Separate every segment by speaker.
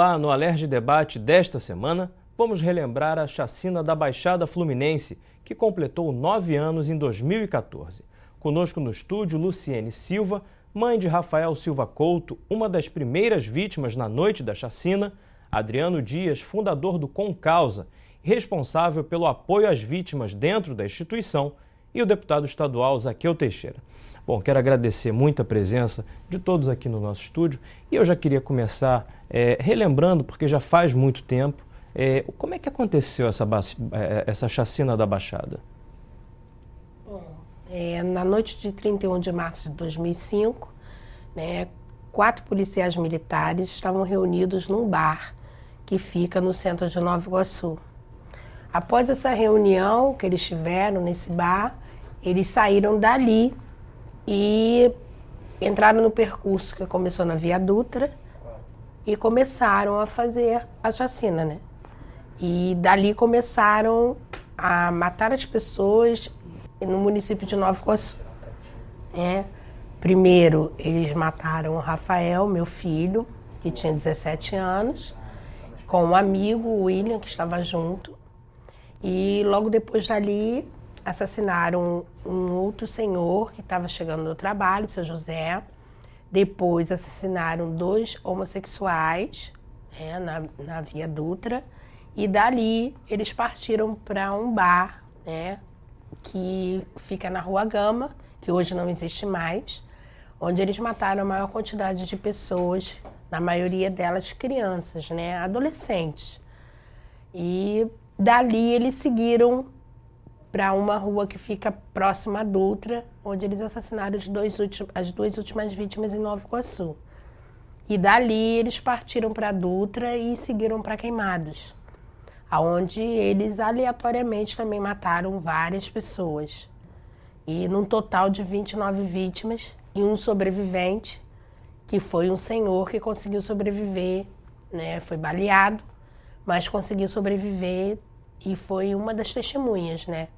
Speaker 1: lá no Alerj Debate desta semana, vamos relembrar a chacina da Baixada Fluminense, que completou nove anos em 2014. Conosco no estúdio, Luciene Silva, mãe de Rafael Silva Couto, uma das primeiras vítimas na noite da chacina, Adriano Dias, fundador do Com Causa, responsável pelo apoio às vítimas dentro da instituição, e o deputado estadual Zaqueu Teixeira. Bom, quero agradecer muito a presença de todos aqui no nosso estúdio e eu já queria começar é, relembrando, porque já faz muito tempo, é, como é que aconteceu essa, é, essa chacina da Baixada?
Speaker 2: Bom, é, na noite de 31 de março de 2005, né, quatro policiais militares estavam reunidos num bar que fica no centro de Nova Iguaçu. Após essa reunião que eles tiveram nesse bar, eles saíram dali e entraram no percurso que começou na Via Dutra e começaram a fazer a chacina, né? E dali começaram a matar as pessoas no município de Nova Iguaçu. É. Primeiro, eles mataram o Rafael, meu filho, que tinha 17 anos, com um amigo, o William, que estava junto. E logo depois dali, assassinaram um outro senhor que estava chegando do trabalho, seu José. Depois assassinaram dois homossexuais né, na, na Via Dutra. E dali eles partiram para um bar né, que fica na Rua Gama, que hoje não existe mais, onde eles mataram a maior quantidade de pessoas, na maioria delas crianças, né, adolescentes. E dali eles seguiram para uma rua que fica próxima à Dutra, onde eles assassinaram dois as duas últimas vítimas em Nova Iguaçu. E dali eles partiram para Dutra e seguiram para Queimados, aonde eles aleatoriamente também mataram várias pessoas. E num total de 29 vítimas e um sobrevivente, que foi um senhor que conseguiu sobreviver, né? Foi baleado, mas conseguiu sobreviver e foi uma das testemunhas, né?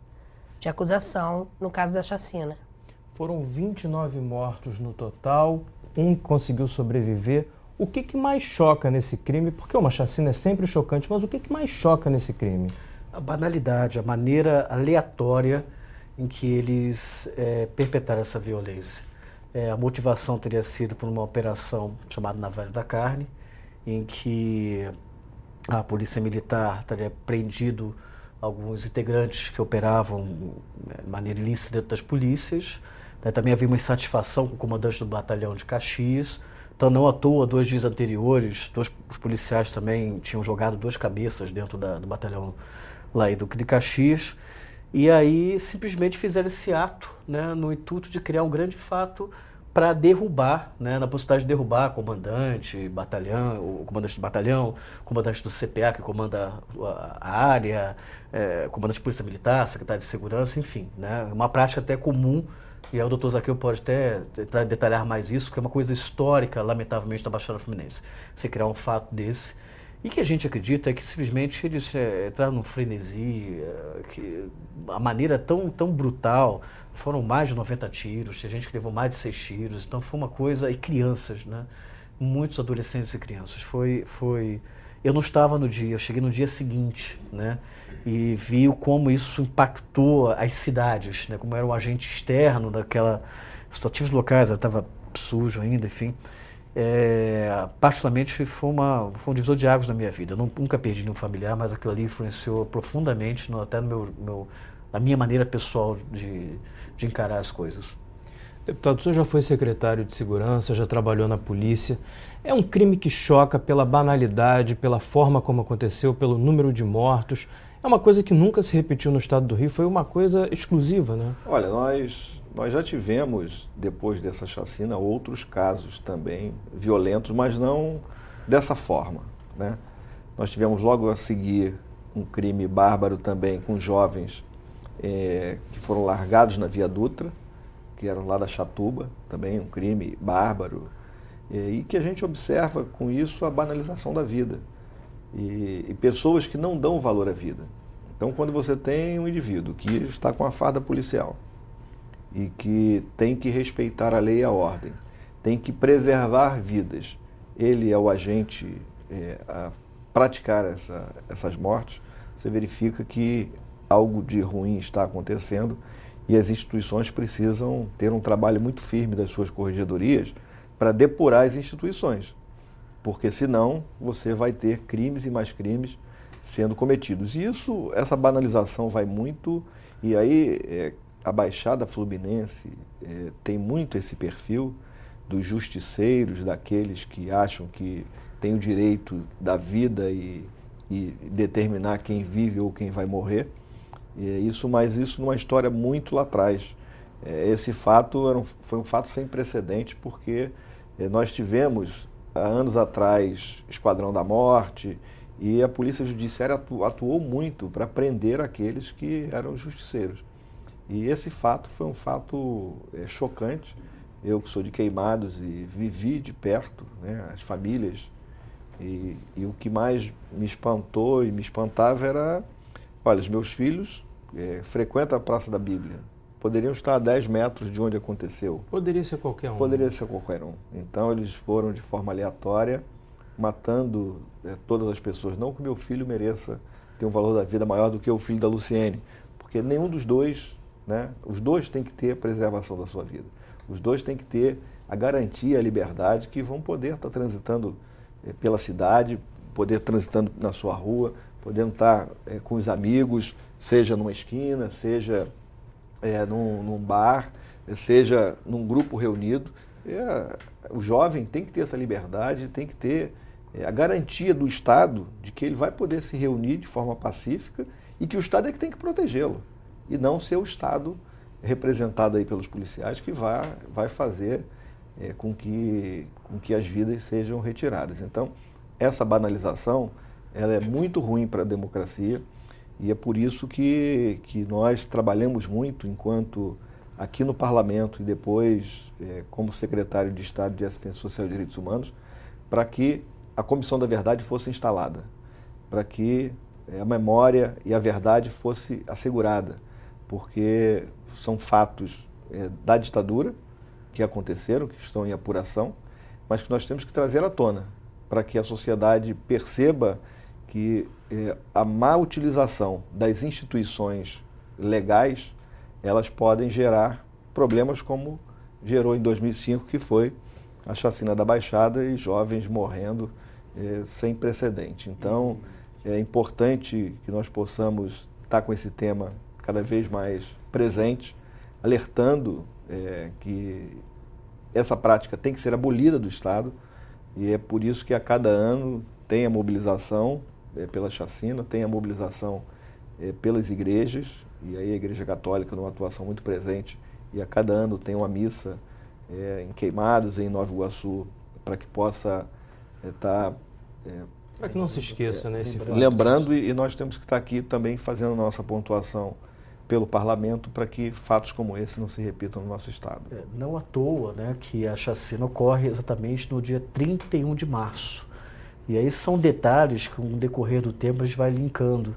Speaker 2: de acusação no caso da chacina. Foram 29
Speaker 1: mortos no total, um conseguiu sobreviver. O que, que mais choca nesse
Speaker 3: crime? Porque uma chacina é sempre chocante, mas o que, que mais choca nesse crime? A banalidade, a maneira aleatória em que eles é, perpetraram essa violência. É, a motivação teria sido por uma operação chamada Navalha da Carne, em que a polícia militar teria prendido alguns integrantes que operavam né, de maneira ilícita dentro das polícias. Né, também havia uma insatisfação com o comandante do batalhão de Caxias. Então, não à toa, dois dias anteriores, dois, os policiais também tinham jogado duas cabeças dentro da, do batalhão lá do de Caxias. E aí simplesmente fizeram esse ato né, no intuito de criar um grande fato para derrubar, né, na possibilidade de derrubar comandante, batalhão, o comandante do batalhão, comandante do CPA que comanda a área, é, comandante de polícia militar, secretário de segurança, enfim, né, uma prática até comum e aí o doutor Zaqueu pode até detalhar mais isso, que é uma coisa histórica, lamentavelmente, da Baixada Fluminense. Você criar um fato desse e que a gente acredita é que simplesmente eles é, entraram num frenesi, é, que, a maneira tão, tão brutal, foram mais de 90 tiros, tem gente que levou mais de 6 tiros, então foi uma coisa, e crianças, né? Muitos adolescentes e crianças. Foi, foi... Eu não estava no dia, eu cheguei no dia seguinte, né? E vi como isso impactou as cidades, né? Como era um agente externo daquela... Situativos locais, ela estava sujo ainda, enfim. É, particularmente foi, uma, foi um divisor de águas na minha vida. Eu nunca perdi nenhum familiar, mas aquilo ali influenciou profundamente no, até no meu, meu, na minha maneira pessoal de, de encarar as coisas. Deputado, o senhor
Speaker 1: já foi secretário de segurança, já trabalhou na polícia. É um crime que choca pela banalidade, pela forma como aconteceu, pelo número de mortos. É uma coisa que nunca se repetiu no estado do Rio, foi uma coisa exclusiva, né?
Speaker 4: Olha, nós, nós já tivemos, depois dessa chacina, outros casos também violentos, mas não dessa forma, né? Nós tivemos logo a seguir um crime bárbaro também com jovens é, que foram largados na Via Dutra, que eram lá da Chatuba, também um crime bárbaro, é, e que a gente observa com isso a banalização da vida e, e pessoas que não dão valor à vida. Então, quando você tem um indivíduo que está com a farda policial e que tem que respeitar a lei e a ordem, tem que preservar vidas, ele é o agente é, a praticar essa, essas mortes, você verifica que algo de ruim está acontecendo e as instituições precisam ter um trabalho muito firme das suas corregedorias para depurar as instituições, porque senão você vai ter crimes e mais crimes sendo cometidos. E isso, essa banalização vai muito, e aí é, a Baixada Fluminense é, tem muito esse perfil dos justiceiros, daqueles que acham que tem o direito da vida e, e determinar quem vive ou quem vai morrer isso, mas isso numa história muito lá atrás. É, esse fato um, foi um fato sem precedente, porque é, nós tivemos, há anos atrás, Esquadrão da Morte, e a Polícia Judiciária atu, atuou muito para prender aqueles que eram justiceiros. E esse fato foi um fato é, chocante. Eu que sou de Queimados e vivi de perto né, as famílias, e, e o que mais me espantou e me espantava era Olha, os meus filhos é, frequentam a Praça da Bíblia. Poderiam estar a 10 metros de onde aconteceu. Poderia ser qualquer um. Poderia ser qualquer um. Então eles foram de forma aleatória, matando é, todas as pessoas. Não que meu filho mereça ter um valor da vida maior do que o filho da Luciene, porque nenhum dos dois, né? Os dois têm que ter a preservação da sua vida. Os dois têm que ter a garantia, a liberdade que vão poder estar tá transitando é, pela cidade, poder transitando na sua rua, podendo estar é, com os amigos, seja numa esquina, seja é, num, num, bar, seja num grupo reunido. É, o jovem tem que ter essa liberdade, tem que ter a garantia do Estado de que ele vai poder se reunir de forma pacífica e que o Estado é que tem que protegê-lo e não ser o Estado representado aí pelos policiais que vai, vai fazer é, com, que, com que as vidas sejam retiradas. Então, essa banalização ela é muito ruim para a democracia e é por isso que, que nós trabalhamos muito enquanto aqui no parlamento e depois é, como secretário de Estado de Assistência Social e Direitos Humanos para que a Comissão da Verdade fosse instalada, para que é, a memória e a verdade fosse assegurada, porque são fatos é, da ditadura que aconteceram, que estão em apuração, mas que nós temos que trazer à tona para que a sociedade perceba que é, a má utilização das instituições legais elas podem gerar problemas como gerou em 2005, que foi a chacina da Baixada e jovens morrendo é, sem precedente. Então, uhum. é importante que nós possamos estar tá com esse tema cada vez mais presente, alertando é, que essa prática tem que ser abolida do Estado e é por isso que a cada ano tem a mobilização é, pela chacina, tem a mobilização é, pelas igrejas, e aí a Igreja Católica numa atuação muito presente, e a cada ano tem uma missa é, em Queimados, em Nova Iguaçu, para que possa estar. Tá,
Speaker 1: para que não se esqueça, né? lembrando,
Speaker 4: e, e nós temos que estar tá aqui também fazendo nossa pontuação pelo parlamento para que fatos como esse não se repitam no nosso estado. É, não à toa
Speaker 3: né, que a chacina ocorre exatamente no dia 31 de março. E aí são detalhes que, com o decorrer do tempo, a gente vai linkando.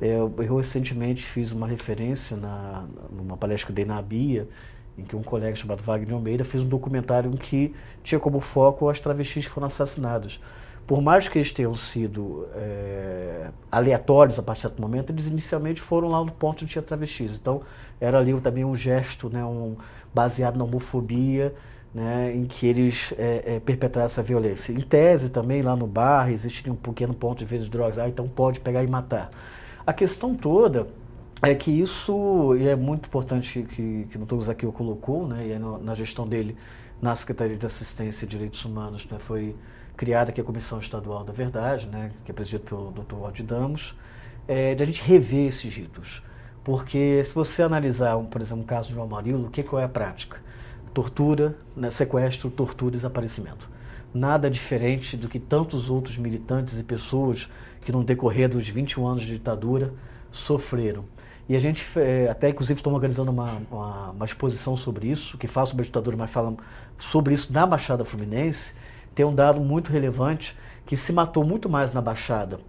Speaker 3: É, eu recentemente fiz uma referência na, numa palestra que dei na Bia, em que um colega chamado Wagner Almeida fez um documentário em que tinha como foco as travestis que foram assassinadas. Por mais que eles tenham sido é, aleatórios a partir de certo momento, eles inicialmente foram lá no ponto onde tinha travestis. Então, era ali também um gesto né, um, baseado na homofobia né, em que eles é, é, perpetraram essa violência. Em tese também, lá no bar, existe um pequeno ponto de venda de drogas, ah, então pode pegar e matar. A questão toda é que isso, e é muito importante que, que o Dr. Zaqueu colocou, né, e é no, na gestão dele, na Secretaria de Assistência e Direitos Humanos, né, foi criada aqui a Comissão Estadual da Verdade, né, que é presidida pelo Dr. Aldi Damos, é, de a gente rever esses ritos. Porque se você analisar, por exemplo, o caso de João Marilo, o que, que é a prática? tortura, né, sequestro, tortura e desaparecimento. Nada diferente do que tantos outros militantes e pessoas que, no decorrer dos 21 anos de ditadura, sofreram. E a gente eh, até inclusive estamos organizando uma, uma, uma, exposição sobre isso, que fala sobre a ditadura, mas fala sobre isso na Baixada Fluminense. Tem um dado muito relevante que se matou muito mais na Baixada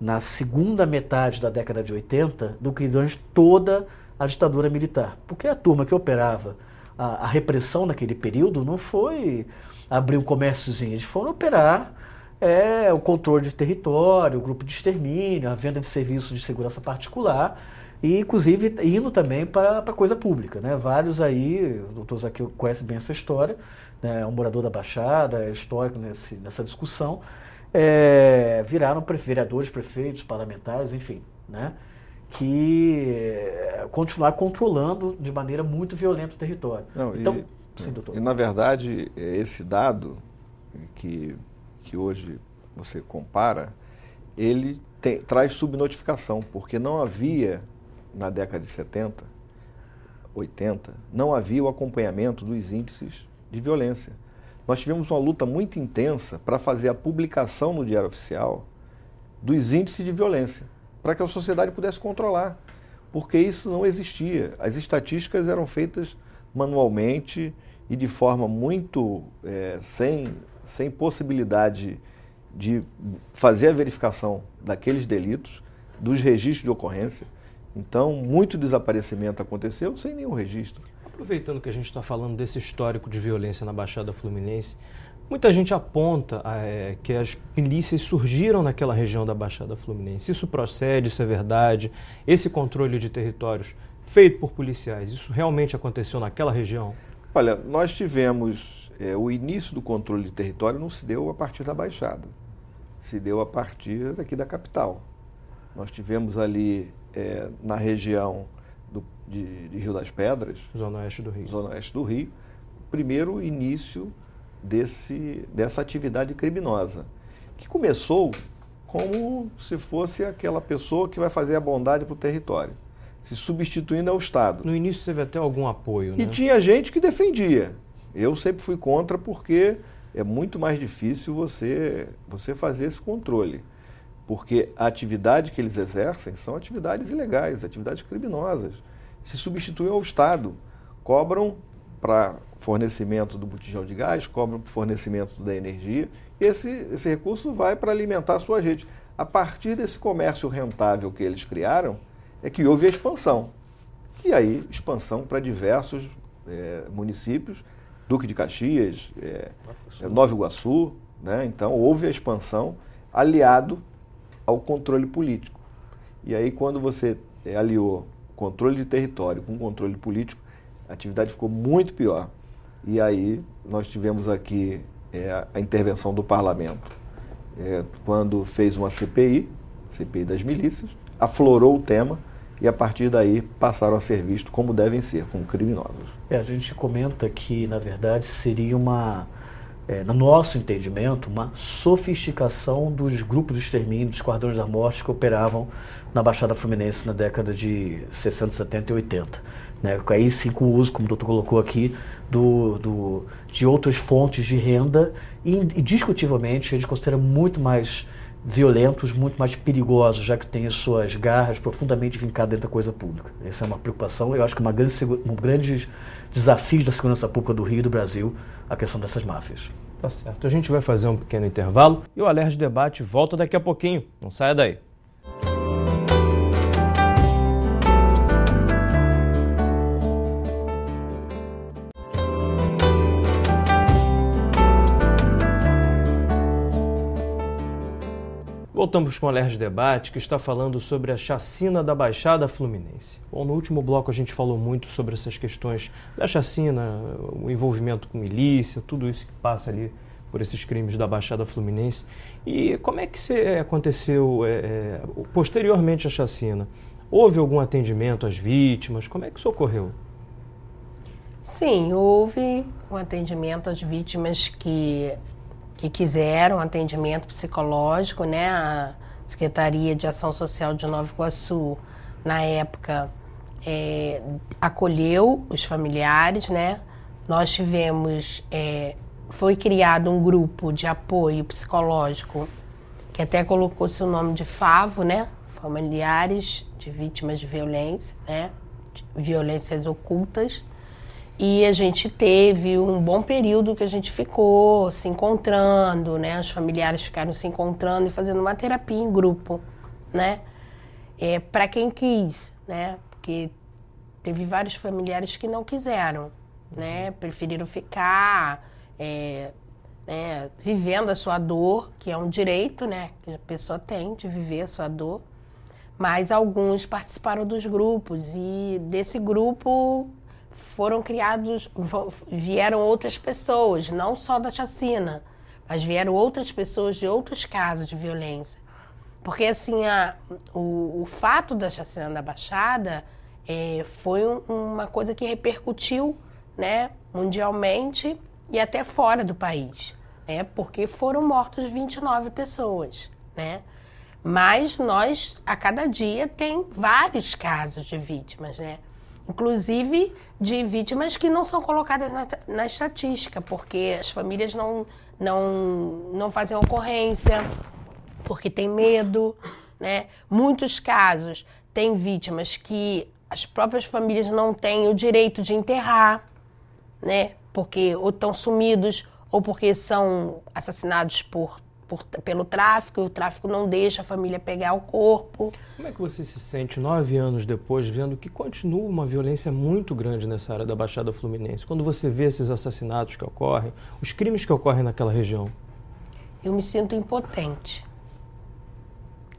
Speaker 3: na segunda metade da década de 80 do que durante toda a ditadura militar. Porque a turma que operava a, a repressão naquele período não foi abrir um comérciozinho, eles foram operar é, o controle de território, o grupo de extermínio, a venda de serviços de segurança particular e inclusive indo também para a coisa pública. Né? Vários aí, o doutor Zaqueu conhece bem essa história, né? é um morador da Baixada, é histórico nesse, nessa discussão, é, viraram vereadores, prefeitos, parlamentares, enfim. Né? que eh, continuar controlando de maneira muito violenta o território. Não, então,
Speaker 4: e, sim, doutor. E, na verdade, esse dado que, que hoje você compara, ele tem, traz subnotificação, porque não havia, na década de 70, 80, não havia o acompanhamento dos índices de violência. Nós tivemos uma luta muito intensa para fazer a publicação no Diário Oficial dos índices de violência para que a sociedade pudesse controlar, porque isso não existia. As estatísticas eram feitas manualmente e de forma muito é, sem, sem possibilidade de fazer a verificação daqueles delitos, dos registros de ocorrência. Então, muito desaparecimento aconteceu sem nenhum registro.
Speaker 1: Aproveitando que a gente está falando desse histórico de violência na Baixada Fluminense, Muita gente aponta é, que as milícias surgiram naquela região da Baixada Fluminense. Isso procede, isso é verdade. Esse controle de territórios feito por policiais, isso realmente aconteceu naquela região?
Speaker 4: Olha, nós tivemos é, o início do controle de território não se deu a partir da Baixada, se deu a partir daqui da capital. Nós tivemos ali é, na região do, de, de Rio das Pedras, zona oeste do Rio, zona oeste do Rio, primeiro início desse, dessa atividade criminosa, que começou como se fosse aquela pessoa que vai fazer a bondade para o território, se substituindo ao Estado.
Speaker 1: No início teve até algum apoio, né? E tinha
Speaker 4: gente que defendia. Eu sempre fui contra porque é muito mais difícil você, você fazer esse controle. Porque a atividade que eles exercem são atividades ilegais, atividades criminosas. Se substituem ao Estado, cobram para fornecimento do botijão de gás, cobram para o fornecimento da energia, e esse, esse recurso vai para alimentar a sua rede. A partir desse comércio rentável que eles criaram, é que houve a expansão. E aí, expansão para diversos é, municípios, Duque de Caxias, é, é, Nova Iguaçu, né? então houve a expansão aliado ao controle político. E aí, quando você é, aliou controle de território com controle político, a atividade ficou muito pior. E aí nós tivemos aqui é, a intervenção do parlamento. É, quando fez uma CPI, CPI das milícias, aflorou o tema e a partir daí passaram a ser vistos como devem ser, como criminosos.
Speaker 3: É, a gente comenta que, na verdade, seria uma, é, no nosso entendimento, uma sofisticação dos grupos de extermínio, dos esquadrões da morte que operavam na Baixada Fluminense na década de 60, 70 e 80. Né? Aí sim, com o uso, como o doutor colocou aqui, do, do, de outras fontes de renda e, indiscutivelmente, discutivelmente, ele considera muito mais violentos, muito mais perigosos, já que tem as suas garras profundamente vincadas dentro da coisa pública. Essa é uma preocupação, eu acho que uma grande, um grande desafio da segurança pública do Rio e do Brasil, a questão dessas máfias. Tá certo. A gente vai fazer um pequeno intervalo
Speaker 1: e o Alerj Debate volta daqui a pouquinho. Não saia daí. Voltamos com o Alerj Debate, que está falando sobre a chacina da Baixada Fluminense. Bom, no último bloco a gente falou muito sobre essas questões da chacina, o envolvimento com milícia, tudo isso que passa ali por esses crimes da Baixada Fluminense. E como é que eh, aconteceu é, posteriormente à chacina? Houve algum atendimento às vítimas? Como é que isso ocorreu?
Speaker 2: Sim, houve um atendimento às vítimas que que quiseram atendimento psicológico, né? A Secretaria de Ação Social de Nova Iguaçu, na época, é, acolheu os familiares, né? Nós tivemos, é, foi criado um grupo de apoio psicológico que até colocou-se o nome de FAVO, né? Familiares de vítimas de violência, né? De violências ocultas. E a gente teve um bom período que a gente ficou se encontrando, né? Os familiares ficaram se encontrando e fazendo uma terapia em grupo, né? É, para quem quis, né? Porque teve vários familiares que não quiseram, né? Preferiram ficar é, né? vivendo a sua dor, que é um direito, né? Que a pessoa tem de viver a sua dor. Mas alguns participaram dos grupos e desse grupo foram criados, vieram outras pessoas, não só da chacina, mas vieram outras pessoas de outros casos de violência. Porque, assim, a, o, o fato da chacina da Baixada é, foi um, uma coisa que repercutiu né, mundialmente e até fora do país, né, porque foram mortas 29 pessoas, né? Mas nós, a cada dia, tem vários casos de vítimas, né? inclusive de vítimas que não são colocadas na, na estatística, porque as famílias não, não, não fazem ocorrência, porque tem medo. Né? Muitos casos tem vítimas que as próprias famílias não têm o direito de enterrar, né? porque ou estão sumidos ou porque são assassinados por por, pelo tráfico, e o tráfico não deixa a família pegar o corpo.
Speaker 1: Como é que você se sente nove anos depois, vendo que continua uma violência muito grande nessa área da Baixada Fluminense? Quando você vê esses assassinatos que ocorrem, os crimes que ocorrem naquela região?
Speaker 2: Eu me sinto impotente.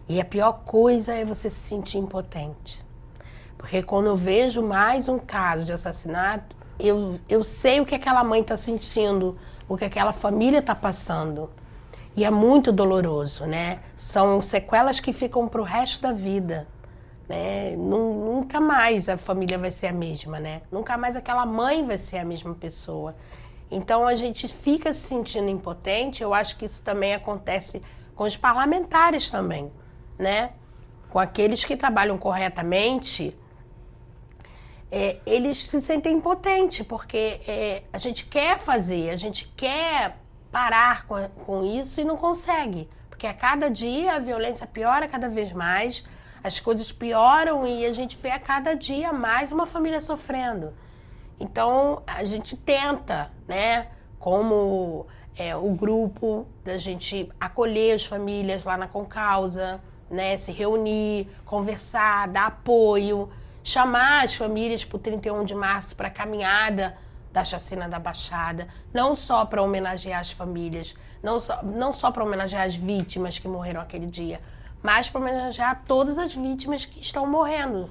Speaker 2: E a pior coisa é você se sentir impotente. Porque quando eu vejo mais um caso de assassinato, eu, eu sei o que aquela mãe está sentindo, o que aquela família está passando. E é muito doloroso, né? São sequelas que ficam para o resto da vida. Né? Nunca mais a família vai ser a mesma, né? Nunca mais aquela mãe vai ser a mesma pessoa. Então a gente fica se sentindo impotente. Eu acho que isso também acontece com os parlamentares também, né? Com aqueles que trabalham corretamente, é, eles se sentem impotentes porque é, a gente quer fazer, a gente quer parar com, com isso e não consegue. Porque a cada dia a violência piora cada vez mais, as coisas pioram e a gente vê a cada dia mais uma família sofrendo. Então a gente tenta, né, como é, o grupo, da gente acolher as famílias lá na Concausa, né, se reunir, conversar, dar apoio, chamar as famílias para o 31 de março para a caminhada da chacina da Baixada, não só para homenagear as famílias, não só, não só para homenagear as vítimas que morreram aquele dia, mas para homenagear todas as vítimas que estão morrendo,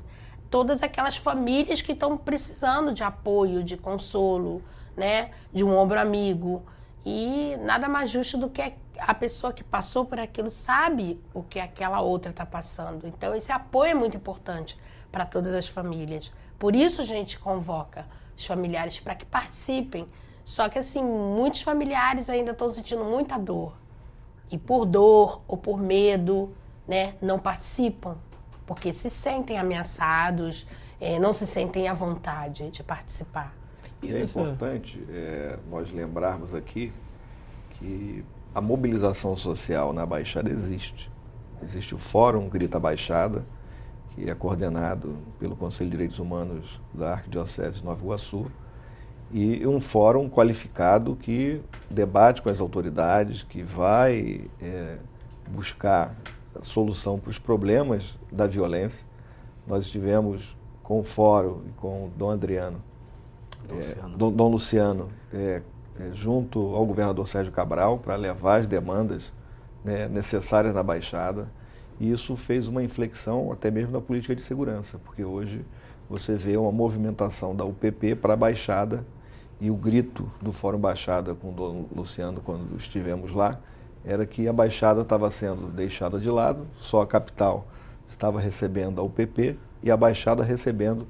Speaker 2: todas aquelas famílias que estão precisando de apoio, de consolo, né, de um ombro amigo. E nada mais justo do que a pessoa que passou por aquilo sabe o que aquela outra está passando. Então esse apoio é muito importante para todas as famílias. Por isso a gente convoca os familiares para que participem. Só que, assim, muitos familiares ainda estão sentindo muita dor. E por dor ou por medo, né, não participam. Porque se sentem ameaçados, eh, não se sentem à vontade de participar.
Speaker 4: E é, é importante é, nós lembrarmos aqui que a mobilização social na Baixada existe. Existe o Fórum Grita Baixada, que é coordenado pelo Conselho de Direitos Humanos da Arquidiocese de Nova Iguaçu, e um fórum qualificado que debate com as autoridades, que vai é, buscar solução para os problemas da violência. Nós estivemos com o fórum e com o Dom Adriano, é, Luciano. É, Dom, Luciano, é, junto ao governador Sérgio Cabral, para levar as demandas né, necessárias na Baixada. E isso fez uma inflexão até mesmo na política de segurança, porque hoje você vê uma movimentação da UPP para a Baixada e o grito do Fórum Baixada com o dono Luciano quando estivemos lá era que a Baixada estava sendo deixada de lado, só a capital estava recebendo a UPP e a Baixada recebendo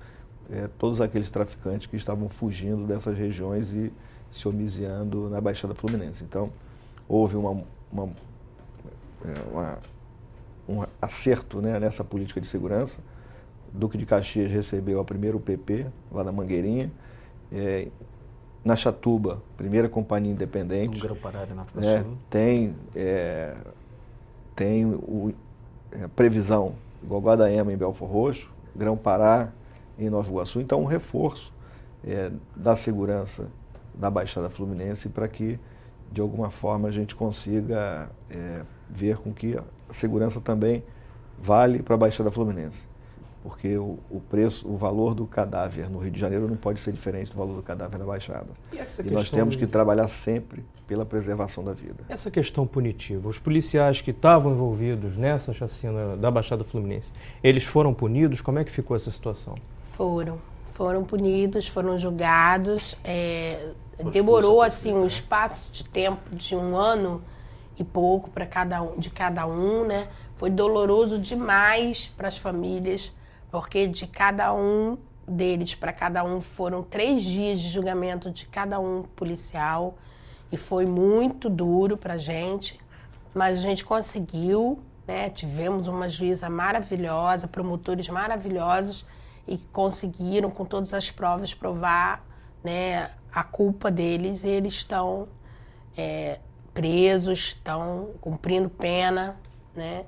Speaker 4: eh, todos aqueles traficantes que estavam fugindo dessas regiões e se homiziando na Baixada Fluminense. Então, houve uma, uma, eh, uma um acerto né, nessa política de segurança. Duque de Caxias recebeu a primeira UPP, lá na Mangueirinha. É, na Chatuba, primeira companhia independente. No Grão-Pará, né, Tem, é, tem o, é, previsão, igual Guadaema em Belfor Roxo, Grão-Pará em Nova Iguaçu. Então, um reforço da segurança da Baixada Fluminense para que, de alguma forma, a gente consiga ver com que a segurança também vale para a Baixada Fluminense. Porque o, o, preço, o valor do cadáver no Rio de Janeiro não pode ser diferente do valor do cadáver na Baixada. E, essa e nós temos que trabalhar sempre pela preservação da vida.
Speaker 1: Essa questão punitiva, os policiais que estavam envolvidos nessa chacina da Baixada Fluminense, eles foram punidos? Como é que ficou essa situação?
Speaker 2: Foram. Foram punidos, foram julgados. É, demorou assim um espaço de tempo de um ano e pouco para cada um, de cada um, né? Foi doloroso demais para as famílias, porque de cada um deles para cada um foram três dias de julgamento de cada um policial e foi muito duro para gente, mas a gente conseguiu, né? Tivemos uma juíza maravilhosa, promotores maravilhosos e conseguiram com todas as provas provar, né, a culpa deles. E eles estão é, presos, estão cumprindo pena, né?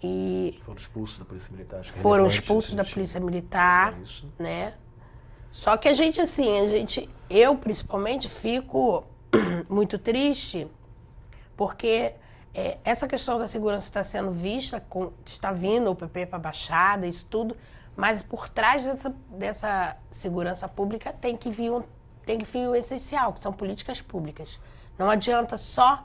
Speaker 3: E foram expulsos da polícia militar. É foram expulsos
Speaker 2: da polícia militar, é né? Só que a gente assim, a gente, eu principalmente fico muito triste porque é, essa questão da segurança está sendo vista, com, está vindo o PP para a Baixada, isso tudo, mas por trás dessa, dessa segurança pública tem que vir um, tem que vir o essencial, que são políticas públicas. Não adianta só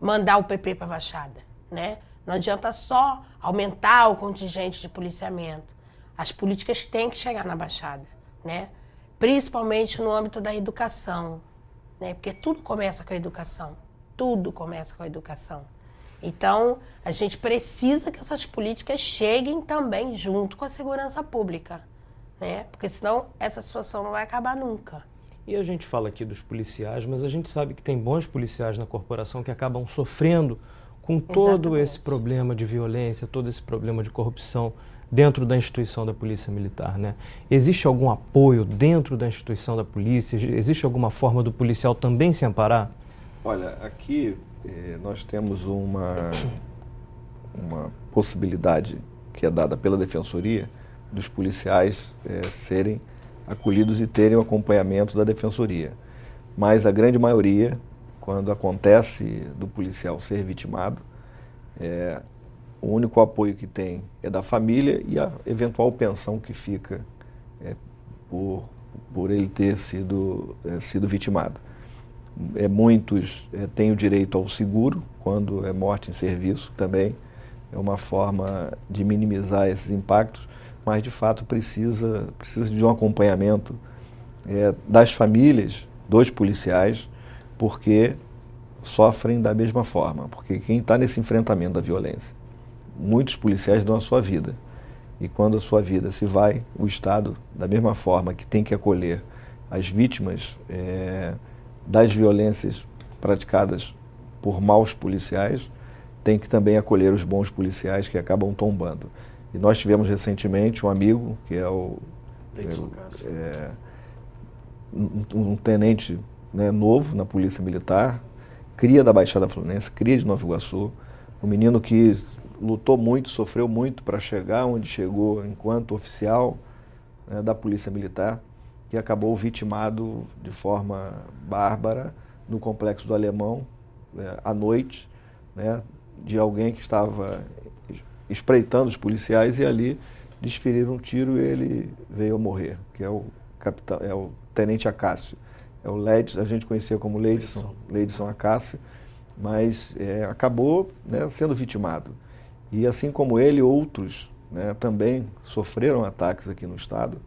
Speaker 2: mandar o PP para a Baixada, né? Não adianta só aumentar o contingente de policiamento. As políticas têm que chegar na Baixada, né? Principalmente no âmbito da educação, né? Porque tudo começa com a educação. Tudo começa com a educação. Então, a gente precisa que essas políticas cheguem também junto com a segurança pública, né? Porque senão essa situação não vai acabar nunca.
Speaker 1: E a gente fala aqui dos policiais, mas a gente sabe que tem bons policiais na corporação que acabam sofrendo com todo Exatamente. esse problema de violência, todo esse problema de corrupção dentro da instituição da Polícia Militar, né? Existe algum apoio dentro da instituição da polícia? Existe alguma forma do policial também se amparar?
Speaker 4: Olha, aqui eh, nós temos uma, uma possibilidade que é dada pela defensoria dos policiais eh, serem acolhidos e terem o acompanhamento da defensoria. Mas a grande maioria, quando acontece do policial ser vitimado, é, o único apoio que tem é da família e a eventual pensão que fica é, por, por ele ter sido, é, sido vitimado. É, muitos é, têm o direito ao seguro quando é morte em serviço também. É uma forma de minimizar esses impactos mas de fato precisa, precisa de um acompanhamento é, das famílias dos policiais, porque sofrem da mesma forma. Porque quem está nesse enfrentamento da violência, muitos policiais dão a sua vida. E quando a sua vida se vai, o Estado, da mesma forma que tem que acolher as vítimas é, das violências praticadas por maus policiais, tem que também acolher os bons policiais que acabam tombando. E nós tivemos recentemente um amigo, que é o. É, é, um, um tenente né, novo na Polícia Militar, cria da Baixada Fluminense, cria de Nova Iguaçu, um menino que lutou muito, sofreu muito para chegar onde chegou enquanto oficial né, da Polícia Militar, que acabou vitimado de forma bárbara no complexo do Alemão, né, à noite, né, de alguém que estava espreitando os policiais e ali desferiram um tiro e ele veio a morrer, que é o capitão, é o tenente Acácio. É o Ledson, a gente conhecia como Leidson, Leidson Acácio, mas é, acabou né, sendo vitimado. E assim como ele, outros né, também sofreram ataques aqui no estado.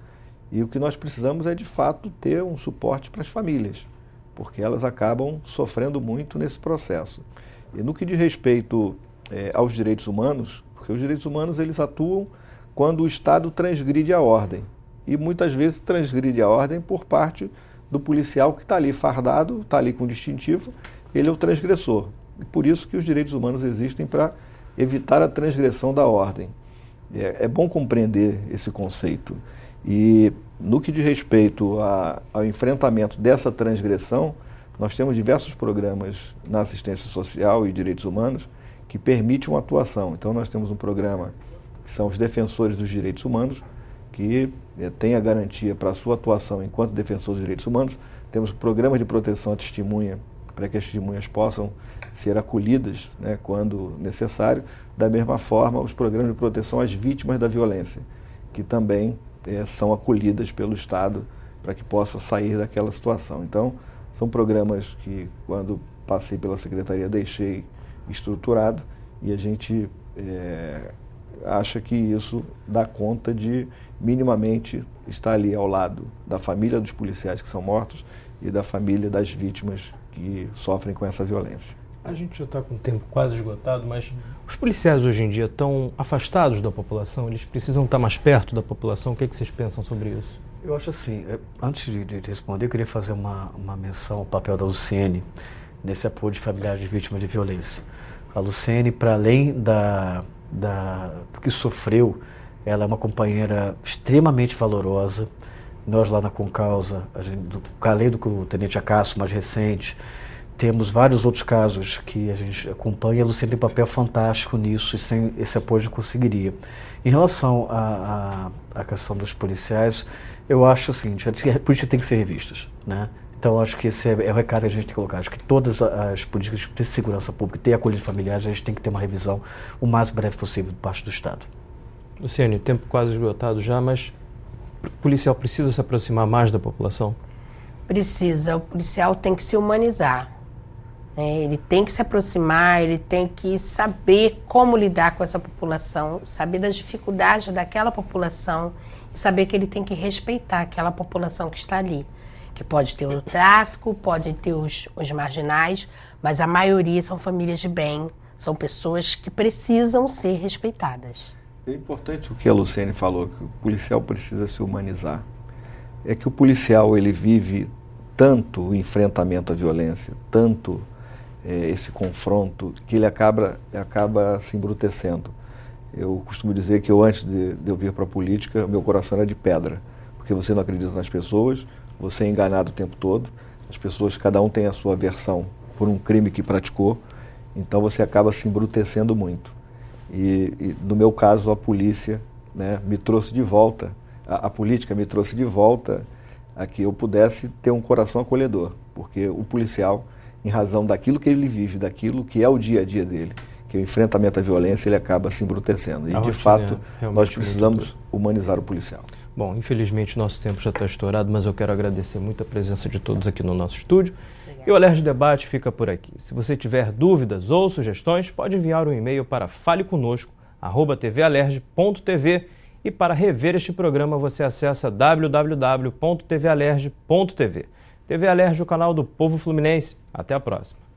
Speaker 4: E o que nós precisamos é de fato ter um suporte para as famílias, porque elas acabam sofrendo muito nesse processo. E no que diz respeito é, aos direitos humanos, porque os direitos humanos eles atuam quando o Estado transgride a ordem. E muitas vezes transgride a ordem por parte do policial que está ali fardado, está ali com distintivo, ele é o transgressor. E por isso que os direitos humanos existem para evitar a transgressão da ordem. É, é, bom compreender esse conceito. E no que diz respeito a, ao enfrentamento dessa transgressão, nós temos diversos programas na assistência social e direitos humanos que permite uma atuação. Então, nós temos um programa que são os defensores dos direitos humanos, que eh, tem a garantia para a sua atuação enquanto defensor dos direitos humanos. Temos programas de proteção à testemunha, para que as testemunhas possam ser acolhidas né, quando necessário. Da mesma forma, os programas de proteção às vítimas da violência, que também é, são acolhidas pelo Estado para que possa sair daquela situação. Então, são programas que, quando passei pela secretaria, deixei estruturado e a gente é, acha que isso dá conta de minimamente estar ali ao lado da família dos policiais que são mortos e da família das vítimas que sofrem com essa violência.
Speaker 1: A gente já está com o tempo quase esgotado, mas os policiais hoje em dia estão afastados da população? Eles precisam estar tá mais perto da população? O que, é que vocês pensam sobre isso?
Speaker 3: Eu acho assim, eh, antes de responder, eu queria fazer uma, uma menção ao papel da Luciene nesse apoio de familiares de vítimas de violência. A Luciene, para além da, da, do que sofreu, ela é uma companheira extremamente valorosa. Nós lá na Concausa, a gente, do, além do que o Tenente Acasso, mais recente, temos vários outros casos que a gente acompanha. A Luciene tem um papel fantástico nisso e sem esse apoio não conseguiria. Em relação à questão dos policiais, eu acho o seguinte, a política tem que ser revistas, né? Então, acho que esse é, é o recado que a gente tem que colocar. Acho que todas as políticas de segurança pública ter acolhida familiar, a gente tem que ter uma revisão o mais breve possível por parte do Estado.
Speaker 1: Luciane, tempo quase esgotado já, mas o policial precisa se aproximar mais da população?
Speaker 2: Precisa. O policial tem que se humanizar. É, ele tem que se aproximar, ele tem que saber como lidar com essa população, saber das dificuldades daquela população saber que ele tem que respeitar aquela população que está ali que pode ter o tráfico, pode ter os, os marginais, mas a maioria são famílias de bem, são pessoas que precisam ser respeitadas.
Speaker 4: É importante o que a Luciene falou, que o policial precisa se humanizar. É que o policial ele vive tanto o enfrentamento à violência, tanto é, esse confronto, que ele acaba, acaba se embrutecendo. Eu costumo dizer que eu, antes de, de eu vir para a política, meu coração era de pedra, porque você não acredita nas pessoas, você é enganado o tempo todo. As pessoas, cada um tem a sua versão por um crime que praticou. Então você acaba se embrutecendo muito. E, e no meu caso, a polícia né, me trouxe de volta, a, a política me trouxe de volta a que eu pudesse ter um coração acolhedor. Porque o policial, em razão daquilo que ele vive, daquilo que é o dia a dia dele, que o enfrentamento à violência ele acaba se embrutecendo. E, a de fato, é nós precisamos humanizar o policial.
Speaker 1: Bom, infelizmente nosso tempo já está estourado, mas eu quero agradecer muito a presença de todos aqui no nosso estúdio. E o Alerj Debate fica por aqui. Se você tiver dúvidas ou sugestões, pode enviar um e-mail para faleconosco@tvalerj.tv e para rever este programa você acessa www.tvalerj.tv. TV Alerj, o canal do Povo Fluminense. Até a próxima.